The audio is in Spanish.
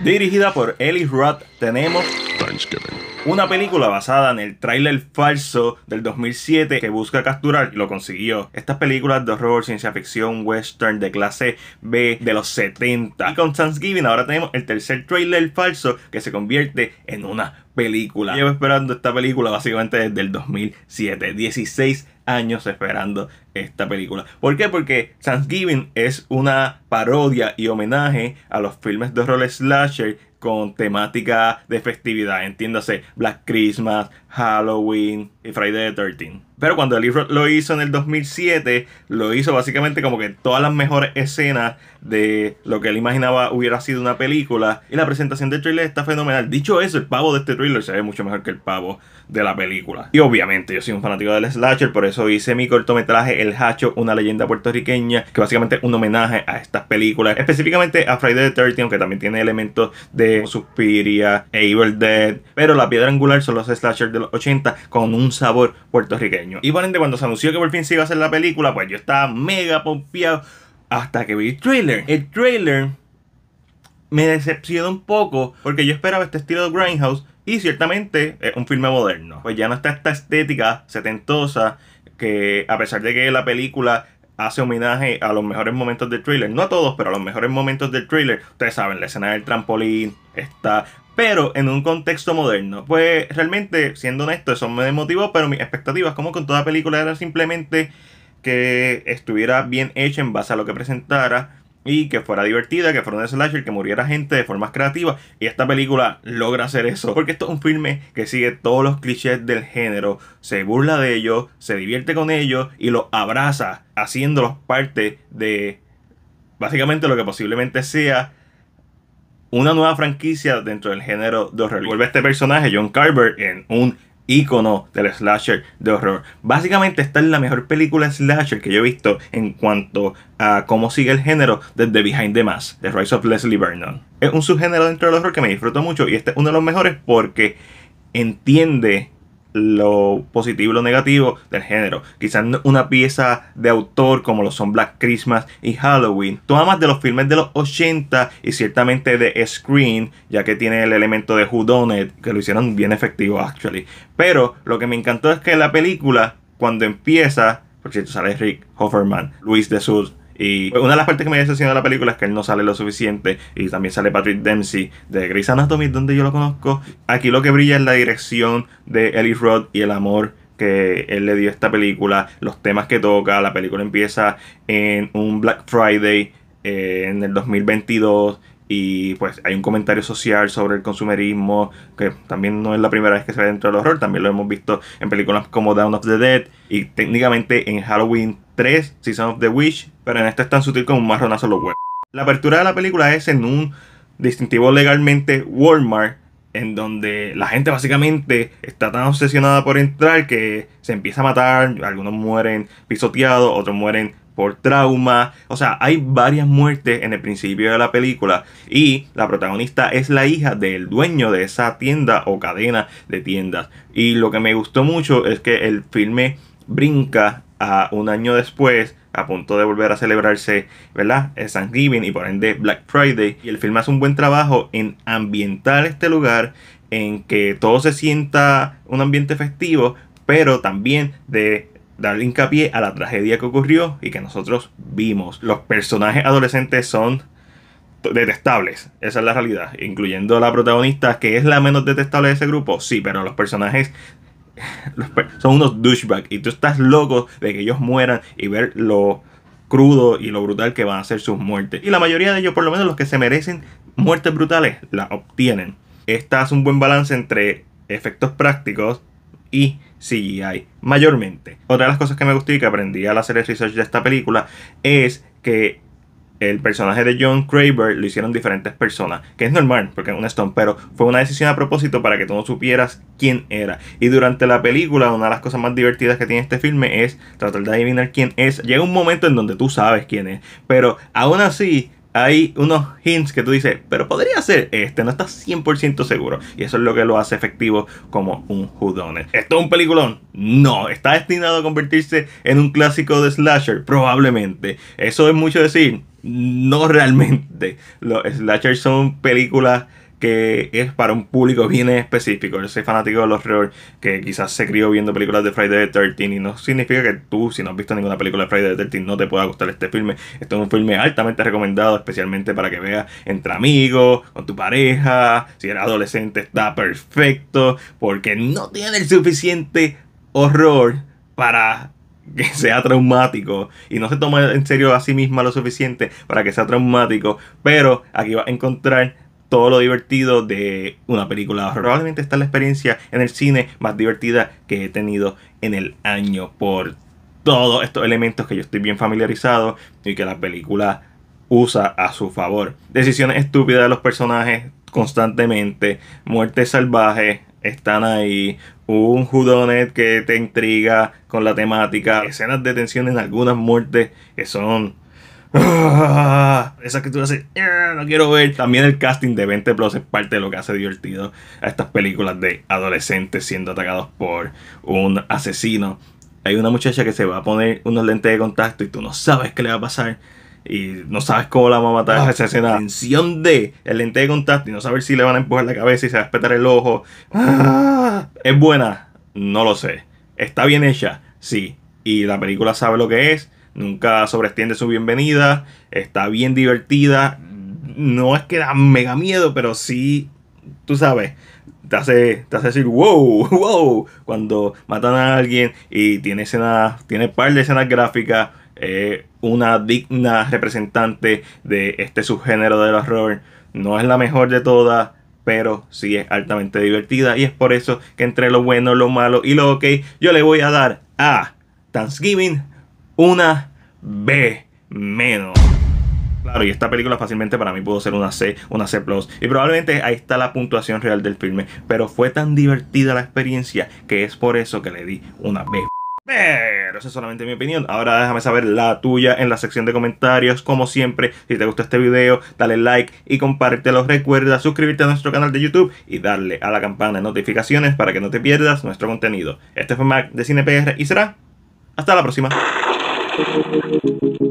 Dirigida por Ellie Roth, tenemos una película basada en el tráiler falso del 2007 que busca capturar y lo consiguió. Estas películas de horror, ciencia ficción, western de clase B de los 70. Y con Thanksgiving ahora tenemos el tercer tráiler falso que se convierte en una película. Llevo esperando esta película básicamente desde el 2007. 16 años esperando esta película. ¿Por qué? Porque Thanksgiving es una parodia y homenaje a los filmes de horror slasher con temática de festividad, entiéndase Black Christmas, Halloween y Friday the 13th. Pero cuando Eli Roth lo hizo en el 2007, lo hizo básicamente como que todas las mejores escenas de lo que él imaginaba hubiera sido una película. Y la presentación del trailer está fenomenal. Dicho eso, el pavo de este trailer se ve mucho mejor que el pavo de la película. Y obviamente yo soy un fanático del slasher, por eso hice mi cortometraje el Hacho, una leyenda puertorriqueña, que básicamente es un homenaje a estas películas, específicamente a Friday the 13, aunque también tiene elementos de Suspiria, Evil Dead, pero la piedra angular son los slashers de los 80 con un sabor puertorriqueño. Y por ende, cuando se anunció que por fin se iba a hacer la película, pues yo estaba mega pompeado hasta que vi el trailer. El trailer me decepcionó un poco porque yo esperaba este estilo de Grindhouse y ciertamente es un filme moderno. Pues ya no está esta estética setentosa que a pesar de que la película hace homenaje a los mejores momentos del thriller, no a todos, pero a los mejores momentos del thriller, ustedes saben, la escena del trampolín está... Pero en un contexto moderno, pues realmente, siendo honesto, eso me desmotivó, pero mis expectativas, como con toda película, era simplemente que estuviera bien hecha en base a lo que presentara y que fuera divertida, que fuera un slasher, que muriera gente de formas creativas. Y esta película logra hacer eso. Porque esto es un filme que sigue todos los clichés del género, se burla de ellos, se divierte con ellos y los abraza, haciéndolos parte de básicamente lo que posiblemente sea una nueva franquicia dentro del género de horror. Vuelve este personaje, John Carver, en un ícono del slasher de horror. Básicamente esta es la mejor película slasher que yo he visto en cuanto a cómo sigue el género desde Behind the Mask, the Rise of Leslie Vernon. Es un subgénero dentro del horror que me disfruto mucho y este es uno de los mejores porque entiende lo positivo y lo negativo del género. Quizás una pieza de autor como lo son Black Christmas y Halloween. Toma más de los filmes de los 80 y ciertamente de Screen, ya que tiene el elemento de it, que lo hicieron bien efectivo, actually. Pero lo que me encantó es que la película, cuando empieza, por cierto, sale Rick Hofferman, Luis de Sus, y una de las partes que me decepcionado de la película es que él no sale lo suficiente. Y también sale Patrick Dempsey de Grey's Anatomy, donde yo lo conozco. Aquí lo que brilla es la dirección de Ellie Roth y el amor que él le dio a esta película, los temas que toca. La película empieza en un Black Friday eh, en el 2022 y pues hay un comentario social sobre el consumerismo, que también no es la primera vez que se ve dentro del horror, también lo hemos visto en películas como Down of the Dead y técnicamente en Halloween 3, Season of the Witch, pero en esta es tan sutil como un marronazo los huevos. La apertura de la película es en un distintivo legalmente Walmart, en donde la gente básicamente está tan obsesionada por entrar que se empieza a matar, algunos mueren pisoteados, otros mueren por trauma, o sea, hay varias muertes en el principio de la película y la protagonista es la hija del dueño de esa tienda o cadena de tiendas. Y lo que me gustó mucho es que el filme brinca a un año después, a punto de volver a celebrarse, ¿verdad? El Thanksgiving y por ende Black Friday. Y el film hace un buen trabajo en ambientar este lugar, en que todo se sienta un ambiente festivo, pero también de darle hincapié a la tragedia que ocurrió y que nosotros vimos. Los personajes adolescentes son detestables, esa es la realidad, incluyendo la protagonista que es la menos detestable de ese grupo, sí, pero los personajes son unos douchebags y tú estás loco de que ellos mueran y ver lo crudo y lo brutal que van a ser sus muertes. Y la mayoría de ellos, por lo menos los que se merecen muertes brutales, las obtienen. Esta es un buen balance entre efectos prácticos y CGI, mayormente. Otra de las cosas que me gustó y que aprendí al hacer el research de esta película es que el personaje de John Craver lo hicieron diferentes personas, que es normal porque es un Stone, pero fue una decisión a propósito para que tú no supieras quién era. Y durante la película, una de las cosas más divertidas que tiene este filme es tratar de adivinar quién es. Llega un momento en donde tú sabes quién es, pero aún así hay unos hints que tú dices, pero podría ser este, no estás 100% seguro. Y eso es lo que lo hace efectivo como un judone ¿Esto es un peliculón? No. ¿Está destinado a convertirse en un clásico de slasher? Probablemente. Eso es mucho decir. No realmente. Los slasher son películas que es para un público bien específico. Yo soy fanático del horror que quizás se crió viendo películas de Friday the 13 y no significa que tú, si no has visto ninguna película de Friday the 13, no te pueda gustar este filme. esto es un filme altamente recomendado, especialmente para que veas entre amigos, con tu pareja. Si eres adolescente, está perfecto porque no tiene el suficiente horror para que sea traumático y no se toma en serio a sí misma lo suficiente para que sea traumático, pero aquí vas a encontrar todo lo divertido de una película. Probablemente esta es la experiencia en el cine más divertida que he tenido en el año por todos estos elementos que yo estoy bien familiarizado y que la película usa a su favor. Decisiones estúpidas de los personajes constantemente, muertes salvajes están ahí, un judonet que te intriga con la temática, escenas de tensión en algunas muertes que son Esa que tú haces, no quiero ver. También el casting de 20 Plus es parte de lo que hace divertido a estas películas de adolescentes siendo atacados por un asesino. Hay una muchacha que se va a poner unos lentes de contacto y tú no sabes qué le va a pasar. Y no sabes cómo la va a matar ah, esa escena. Tensión de el lente de contacto y no saber si le van a empujar la cabeza y se va a espetar el ojo. Ah. ¿Es buena? No lo sé. ¿Está bien hecha? Sí. ¿Y la película sabe lo que es? nunca sobreestiende su bienvenida, está bien divertida, no es que da mega miedo, pero sí, tú sabes, te hace, decir wow, wow, cuando matan a alguien y tiene escenas, tiene par de escenas gráficas, una digna representante de este subgénero del horror, no es la mejor de todas, pero sí es altamente divertida y es por eso que entre lo bueno, lo malo y lo ok, yo le voy a dar a Thanksgiving una B menos. Claro, y esta película fácilmente para mí pudo ser una C, una C ⁇ Y probablemente ahí está la puntuación real del filme. Pero fue tan divertida la experiencia que es por eso que le di una B. Pero esa es solamente mi opinión. Ahora déjame saber la tuya en la sección de comentarios. Como siempre, si te gustó este video, dale like y compártelo. Recuerda suscribirte a nuestro canal de YouTube y darle a la campana de notificaciones para que no te pierdas nuestro contenido. Este fue Mac de CinePR y será hasta la próxima. Thank you.